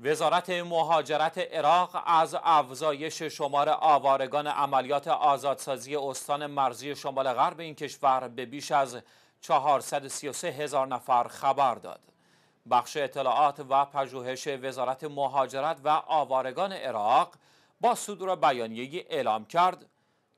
وزارت مهاجرت عراق از افزایش شمار آوارگان عملیات آزادسازی استان مرزی شمال غرب این کشور به بیش از 433 هزار نفر خبر داد. بخش اطلاعات و پژوهش وزارت مهاجرت و آوارگان عراق با صدور بیانیه اعلام کرد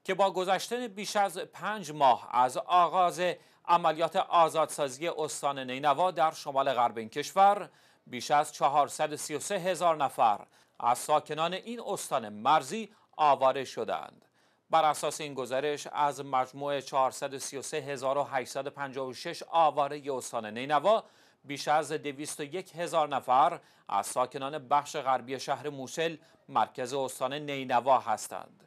که با گذشتن بیش از پنج ماه از آغاز عملیات آزادسازی استان نینوا در شمال غرب این کشور بیش از 433 هزار نفر از ساکنان این استان مرزی آواره شدند. بر اساس این گزارش از مجموع 433856 آواره استان نینوا بیش از 201 هزار نفر از ساکنان بخش غربی شهر موسل مرکز استان نینوا هستند.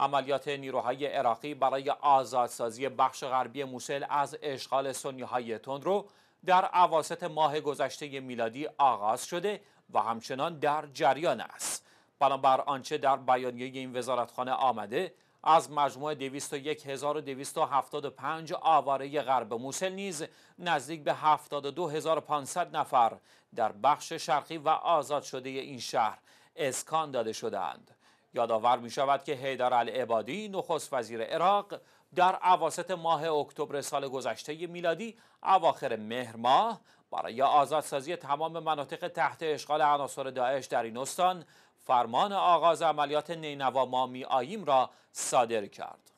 عملیات نیروهای عراقی برای آزادسازی بخش غربی موسل از اشغال سنیهای تندرو در عواست ماه گذشته میلادی آغاز شده و همچنان در جریان است بنابر آنچه در بیانیه این وزارتخانه آمده از مجموع 201275 آواره غرب موسل نیز نزدیک به 72500 نفر در بخش شرقی و آزاد شده این شهر اسکان داده شدند. یادآور می شود که حیدر العبادی نخست وزیر عراق در عواسط ماه اکتبر سال گذشته میلادی اواخر مهر ماه برای آزادسازی تمام مناطق تحت اشغال عناصر داعش در این استان فرمان آغاز عملیات نینوا مامی آییم را صادر کرد.